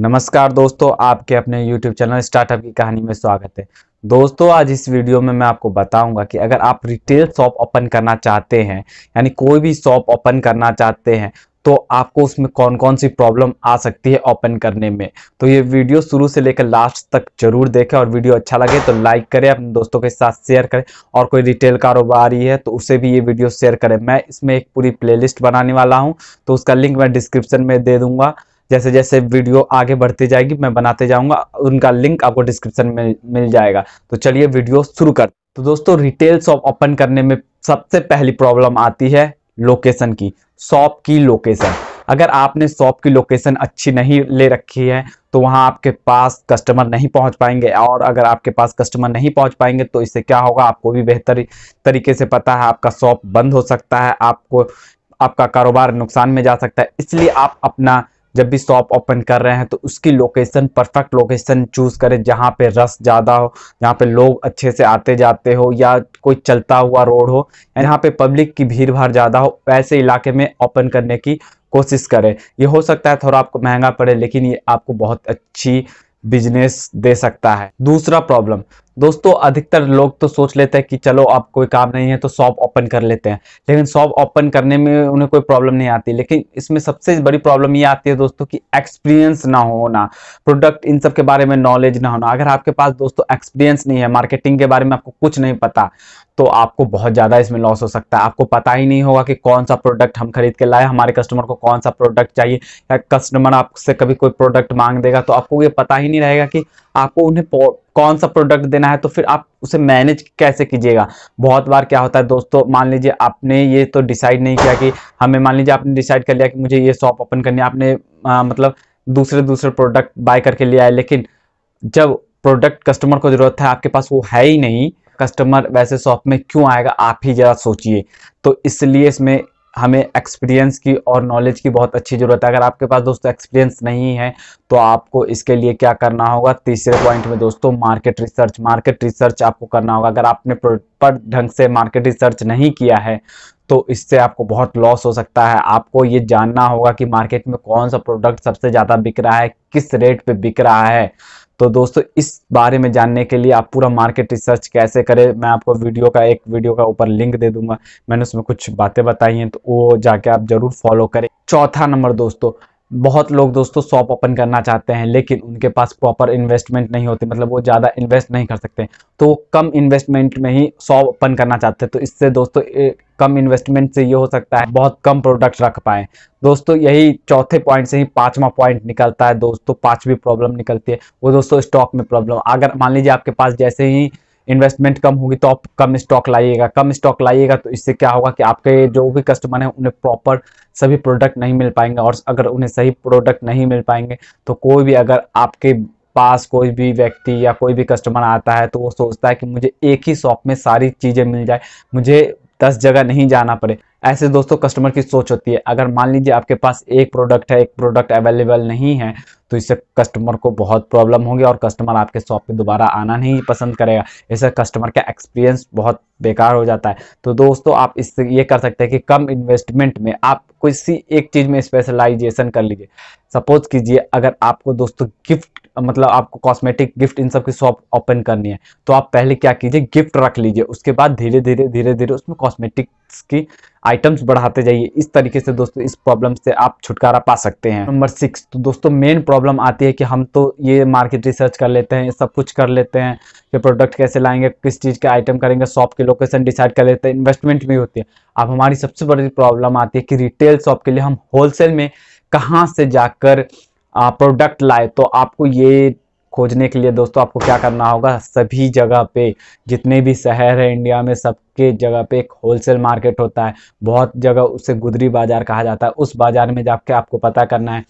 नमस्कार दोस्तों आपके अपने YouTube चैनल स्टार्टअप की कहानी में स्वागत है दोस्तों आज इस वीडियो में मैं आपको बताऊंगा कि अगर आप रिटेल शॉप ओपन करना चाहते हैं यानी कोई भी शॉप ओपन करना चाहते हैं तो आपको उसमें कौन कौन सी प्रॉब्लम आ सकती है ओपन करने में तो ये वीडियो शुरू से लेकर लास्ट तक जरूर देखें और वीडियो अच्छा लगे तो लाइक करें अपने दोस्तों के साथ शेयर करें और कोई रिटेल कारोबारी है तो उसे भी ये वीडियो शेयर करें मैं इसमें एक पूरी प्लेलिस्ट बनाने वाला हूँ तो उसका लिंक मैं डिस्क्रिप्शन में दे दूंगा जैसे जैसे वीडियो आगे बढ़ती जाएगी मैं बनाते जाऊंगा उनका लिंक आपको डिस्क्रिप्शन में मिल जाएगा तो चलिए वीडियो शुरू कर तो दोस्तों रिटेल शॉप ओपन करने में सबसे पहली प्रॉब्लम आती है लोकेशन की शॉप की लोकेशन अगर आपने शॉप की लोकेशन अच्छी नहीं ले रखी है तो वहाँ आपके पास कस्टमर नहीं पहुँच पाएंगे और अगर आपके पास कस्टमर नहीं पहुँच पाएंगे तो इससे क्या होगा आपको भी बेहतर तरीके से पता है आपका शॉप बंद हो सकता है आपको आपका कारोबार नुकसान में जा सकता है इसलिए आप अपना जब भी शॉप ओपन कर रहे हैं तो उसकी लोकेशन परफेक्ट लोकेशन चूज करें जहाँ पे रस ज़्यादा हो जहाँ पे लोग अच्छे से आते जाते हो या कोई चलता हुआ रोड हो यहाँ पे पब्लिक की भीड़ भाड़ ज़्यादा हो ऐसे इलाके में ओपन करने की कोशिश करें ये हो सकता है थोड़ा आपको महंगा पड़े लेकिन ये आपको बहुत अच्छी बिजनेस दे सकता है दूसरा प्रॉब्लम दोस्तों अधिकतर लोग तो सोच लेते हैं कि चलो अब कोई काम नहीं है तो शॉप ओपन कर लेते हैं लेकिन शॉप ओपन करने में उन्हें कोई प्रॉब्लम नहीं आती लेकिन इसमें सबसे बड़ी प्रॉब्लम ये आती है दोस्तों कि एक्सपीरियंस ना होना प्रोडक्ट इन सब के बारे में नॉलेज ना होना अगर आपके पास दोस्तों एक्सपीरियंस नहीं है मार्केटिंग के बारे में आपको कुछ नहीं पता तो आपको बहुत ज़्यादा इसमें लॉस हो सकता है आपको पता ही नहीं होगा कि कौन सा प्रोडक्ट हम खरीद के लाए हमारे कस्टमर को कौन सा प्रोडक्ट चाहिए या कस्टमर आपसे कभी कोई प्रोडक्ट मांग देगा तो आपको ये पता ही नहीं रहेगा कि आपको उन्हें कौन सा प्रोडक्ट देना है तो फिर आप उसे मैनेज कैसे कीजिएगा बहुत बार क्या होता है दोस्तों मान लीजिए आपने ये तो डिसाइड नहीं किया कि हमें मान लीजिए आपने डिसाइड कर लिया कि मुझे ये शॉप ओपन करनी है आपने आ, मतलब दूसरे दूसरे प्रोडक्ट बाय करके लिया है लेकिन जब प्रोडक्ट कस्टमर को ज़रूरत है आपके पास वो है ही नहीं कस्टमर वैसे शॉप में क्यों आएगा आप ही ज़रा सोचिए तो इसलिए इसमें हमें एक्सपीरियंस की और नॉलेज की बहुत अच्छी ज़रूरत है अगर आपके पास दोस्तों एक्सपीरियंस नहीं है तो आपको इसके लिए क्या करना होगा तीसरे पॉइंट में दोस्तों मार्केट रिसर्च मार्केट रिसर्च आपको करना होगा अगर आपने प्रॉपर ढंग से मार्केट रिसर्च नहीं किया है तो इससे आपको बहुत लॉस हो सकता है आपको ये जानना होगा कि मार्केट में कौन सा प्रोडक्ट सबसे ज़्यादा बिक रहा है किस रेट पे बिक रहा है तो दोस्तों इस बारे में जानने के लिए आप पूरा मार्केट रिसर्च कैसे करें मैं आपको वीडियो का एक वीडियो का ऊपर लिंक दे दूंगा मैंने उसमें कुछ बातें बताई हैं तो वो जाके आप जरूर फॉलो करें चौथा नंबर दोस्तों बहुत लोग दोस्तों शॉप ओपन करना चाहते हैं लेकिन उनके पास प्रॉपर इन्वेस्टमेंट नहीं होती मतलब वो ज़्यादा इन्वेस्ट नहीं कर सकते तो कम इन्वेस्टमेंट में ही शॉप ओपन करना चाहते हैं तो इससे दोस्तों कम इन्वेस्टमेंट से ये हो सकता है बहुत कम प्रोडक्ट रख पाए दोस्तों यही चौथे पॉइंट से ही पांचवा पॉइंट निकलता है दोस्तों पाँचवीं प्रॉब्लम निकलती है वो दोस्तों स्टॉक में प्रॉब्लम अगर मान लीजिए आपके पास जैसे ही इन्वेस्टमेंट कम होगी तो आप कम स्टॉक लाइएगा कम स्टॉक लाइएगा तो इससे क्या होगा कि आपके जो भी कस्टमर हैं उन्हें प्रॉपर सभी प्रोडक्ट नहीं मिल पाएंगे और अगर उन्हें सही प्रोडक्ट नहीं मिल पाएंगे तो कोई भी अगर आपके पास कोई भी व्यक्ति या कोई भी कस्टमर आता है तो वो सोचता है कि मुझे एक ही शॉप में सारी चीज़ें मिल जाए मुझे दस जगह नहीं जाना पड़े ऐसे दोस्तों कस्टमर की सोच होती है अगर मान लीजिए आपके पास एक प्रोडक्ट है एक प्रोडक्ट अवेलेबल नहीं है तो इससे कस्टमर को बहुत प्रॉब्लम होगी और कस्टमर आपके शॉप पे दोबारा आना नहीं पसंद करेगा इससे कस्टमर का एक्सपीरियंस बहुत बेकार हो जाता है तो दोस्तों आप इससे ये कर सकते हैं कि कम इन्वेस्टमेंट में आप किसी एक चीज़ में स्पेशलाइजेशन कर लीजिए सपोज कीजिए अगर आपको दोस्तों गिफ्ट मतलब आपको कॉस्मेटिक गिफ्ट इन सब की शॉप ओपन करनी है तो आप पहले क्या कीजिए गिफ्ट रख लीजिए उसके बाद धीरे धीरे धीरे धीरे उसमें कॉस्मेटिक की आइटम्स बढ़ाते जाइए इस तरीके से दोस्तों इस प्रॉब्लम से आप छुटकारा पा सकते हैं नंबर सिक्स तो दोस्तों मेन प्रॉब्लम आती है कि हम तो ये मार्केट रिसर्च कर लेते हैं सब कुछ कर लेते हैं कि प्रोडक्ट कैसे लाएंगे किस चीज़ का आइटम करेंगे शॉप की लोकेशन डिसाइड कर लेते हैं इन्वेस्टमेंट भी होती है अब हमारी सबसे बड़ी प्रॉब्लम आती है कि रिटेल शॉप के लिए हम होलसेल में कहाँ से जाकर प्रोडक्ट लाए तो आपको ये खोजने के लिए दोस्तों आपको क्या करना होगा सभी जगह पे जितने भी शहर है इंडिया में सबके जगह पे एक होलसेल मार्केट होता है बहुत जगह उसे गुदरी बाज़ार कहा जाता है उस बाज़ार में जाके आपको पता करना है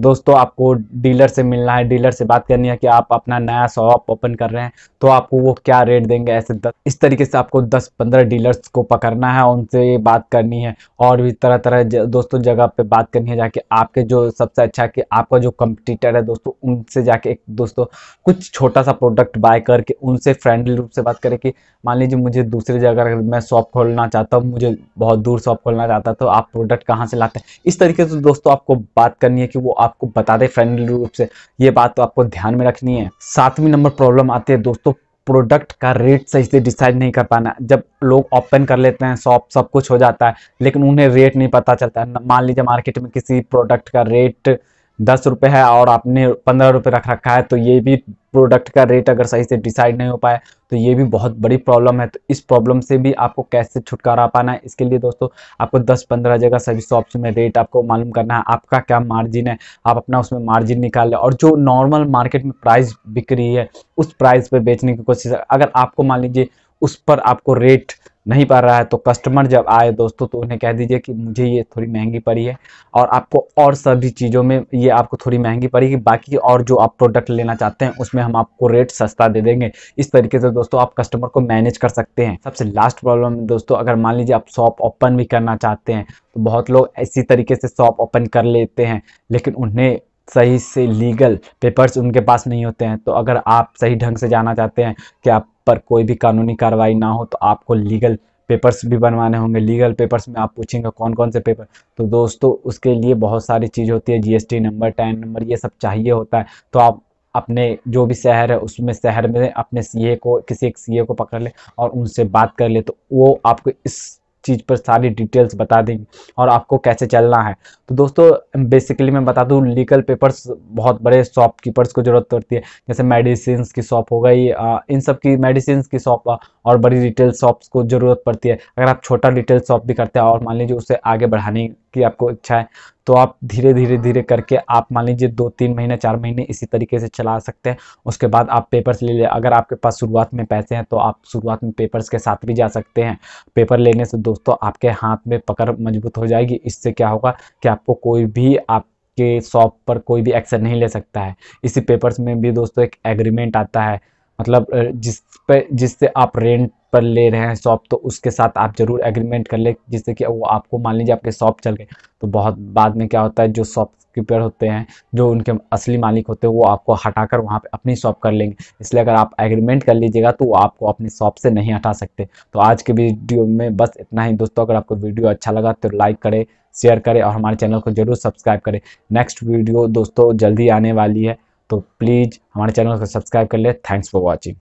दोस्तों आपको डीलर से मिलना है डीलर से बात करनी है कि आप अपना नया शॉप ओपन कर रहे हैं तो आपको वो क्या रेट देंगे ऐसे दस इस तरीके से आपको 10-15 डीलर्स को पकड़ना है उनसे बात करनी है और भी तरह तरह दोस्तों जगह पे बात करनी है जाके आपके जो सबसे अच्छा कि आपका जो कंपटीटर है दोस्तों उनसे जाके एक दोस्तों कुछ छोटा सा प्रोडक्ट बाय करके उनसे फ्रेंडली रूप से बात करें कि मान लीजिए मुझे दूसरी जगह मैं शॉप खोलना चाहता हूँ मुझे बहुत दूर शॉप खोलना चाहता तो आप प्रोडक्ट कहाँ से लाते हैं इस तरीके से दोस्तों आपको बात करनी है कि वो आपको बता दें फ्रेंडली रूप से ये बात तो आपको ध्यान में रखनी है सातवीं नंबर प्रॉब्लम आती है दोस्तों प्रोडक्ट का रेट सही से डिसाइड नहीं कर पाना जब लोग ओपन कर लेते हैं शॉप सब कुछ हो जाता है लेकिन उन्हें रेट नहीं पता चलता है मान लीजिए मार्केट में किसी प्रोडक्ट का रेट दस रुपये है और आपने पंद्रह रुपये रख रखा है तो ये भी प्रोडक्ट का रेट अगर सही से डिसाइड नहीं हो पाया तो ये भी बहुत बड़ी प्रॉब्लम है तो इस प्रॉब्लम से भी आपको कैसे छुटकारा पाना है इसके लिए दोस्तों आपको 10-15 जगह सभी शॉप्स में रेट आपको मालूम करना है आपका क्या मार्जिन है आप अपना उसमें मार्जिन निकाल लें और जो नॉर्मल मार्केट में प्राइस बिक रही है उस प्राइस पर बेचने की कोशिश अगर आपको मान लीजिए उस पर आपको रेट नहीं पा रहा है तो कस्टमर जब आए दोस्तों तो उन्हें कह दीजिए कि मुझे ये थोड़ी महंगी पड़ी है और आपको और सभी चीज़ों में ये आपको थोड़ी महंगी पड़ेगी बाकी और जो आप प्रोडक्ट लेना चाहते हैं उसमें हम आपको रेट सस्ता दे देंगे इस तरीके से दोस्तों आप कस्टमर को मैनेज कर सकते हैं सबसे लास्ट प्रॉब्लम दोस्तों अगर मान लीजिए आप शॉप ओपन भी करना चाहते हैं तो बहुत लोग इसी तरीके से शॉप ओपन कर लेते हैं लेकिन उन्हें सही से लीगल पेपर्स उनके पास नहीं होते हैं तो अगर आप सही ढंग से जाना चाहते हैं कि आप पर कोई भी कानूनी कार्रवाई ना हो तो आपको लीगल पेपर्स भी बनवाने होंगे लीगल पेपर्स में आप पूछेंगे कौन कौन से पेपर तो दोस्तों उसके लिए बहुत सारी चीज़ होती है जीएसटी नंबर टैन नंबर ये सब चाहिए होता है तो आप अपने जो भी शहर है उसमें शहर में अपने सीए को किसी एक सीए को पकड़ ले और उनसे बात कर ले तो वो आपको इस चीज़ पर सारी डिटेल्स बता देंगे और आपको कैसे चलना है तो दोस्तों बेसिकली मैं बता दूँ लीगल पेपर्स बहुत बड़े शॉपकीपर्स को ज़रूरत पड़ती है जैसे मेडिसिन की शॉप हो गई इन सब की मेडिसिन की शॉप और बड़ी रिटेल शॉप्स को ज़रूरत पड़ती है अगर आप छोटा रिटेल शॉप भी करते हैं और मान लीजिए उसे आगे बढ़ाने कि आपको इच्छा है तो आप धीरे धीरे धीरे करके आप मान लीजिए दो तीन महीने चार महीने इसी तरीके से चला सकते हैं उसके बाद आप पेपर्स ले लें अगर आपके पास शुरुआत में पैसे हैं तो आप शुरुआत में पेपर्स के साथ भी जा सकते हैं पेपर लेने से दोस्तों आपके हाथ में पकड़ मजबूत हो जाएगी इससे क्या होगा कि आपको कोई भी आप के शॉप पर कोई भी एक्शन नहीं ले सकता है इसी पेपर्स में भी दोस्तों एक एग्रीमेंट आता है मतलब जिस पे जिससे आप रेंट पर ले रहे हैं शॉप तो उसके साथ आप जरूर एग्रीमेंट कर ले जिससे कि वो आपको मान लीजिए आपके शॉप चल गए तो बहुत बाद में क्या होता है जो शॉपकीपर होते हैं जो उनके असली मालिक होते हैं वो आपको हटाकर वहाँ पर अपनी शॉप कर लेंगे इसलिए अगर आप एग्रीमेंट कर लीजिएगा तो वो आपको अपनी शॉप से नहीं हटा सकते तो आज के वीडियो में बस इतना ही दोस्तों अगर आपको वीडियो अच्छा लगा तो लाइक करें शेयर करें और हमारे चैनल को जरूर सब्सक्राइब करें नेक्स्ट वीडियो दोस्तों जल्दी आने वाली है तो प्लीज़ हमारे चैनल को सब्सक्राइब कर ले थैंक्स फॉर वॉचिंग